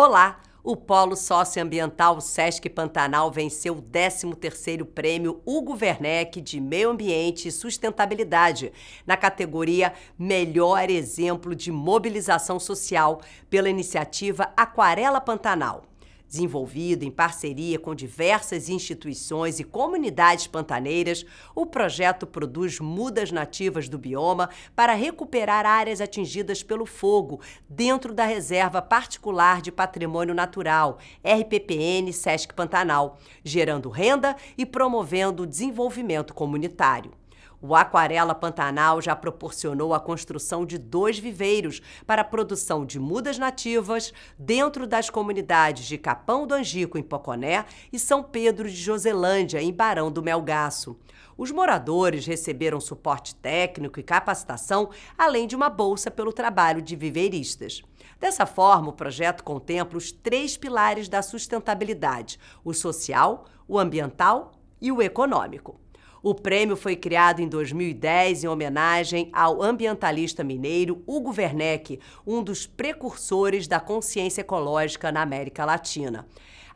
Olá! O Polo Socioambiental Sesc Pantanal venceu o 13º Prêmio Hugo Werneck de Meio Ambiente e Sustentabilidade na categoria Melhor Exemplo de Mobilização Social pela iniciativa Aquarela Pantanal. Desenvolvido em parceria com diversas instituições e comunidades pantaneiras, o projeto produz mudas nativas do bioma para recuperar áreas atingidas pelo fogo dentro da Reserva Particular de Patrimônio Natural, RPPN Sesc Pantanal, gerando renda e promovendo o desenvolvimento comunitário. O Aquarela Pantanal já proporcionou a construção de dois viveiros para a produção de mudas nativas dentro das comunidades de Capão do Angico, em Poconé, e São Pedro de Joselândia, em Barão do Melgaço. Os moradores receberam suporte técnico e capacitação, além de uma bolsa pelo trabalho de viveiristas. Dessa forma, o projeto contempla os três pilares da sustentabilidade: o social, o ambiental e o econômico. O prêmio foi criado em 2010 em homenagem ao ambientalista mineiro Hugo Werneck, um dos precursores da consciência ecológica na América Latina.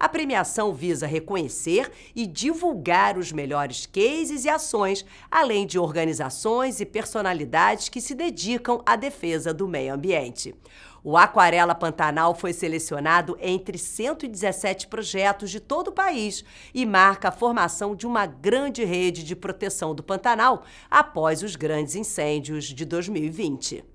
A premiação visa reconhecer e divulgar os melhores cases e ações, além de organizações e personalidades que se dedicam à defesa do meio ambiente. O Aquarela Pantanal foi selecionado entre 117 projetos de todo o país e marca a formação de uma grande rede de proteção do Pantanal após os grandes incêndios de 2020.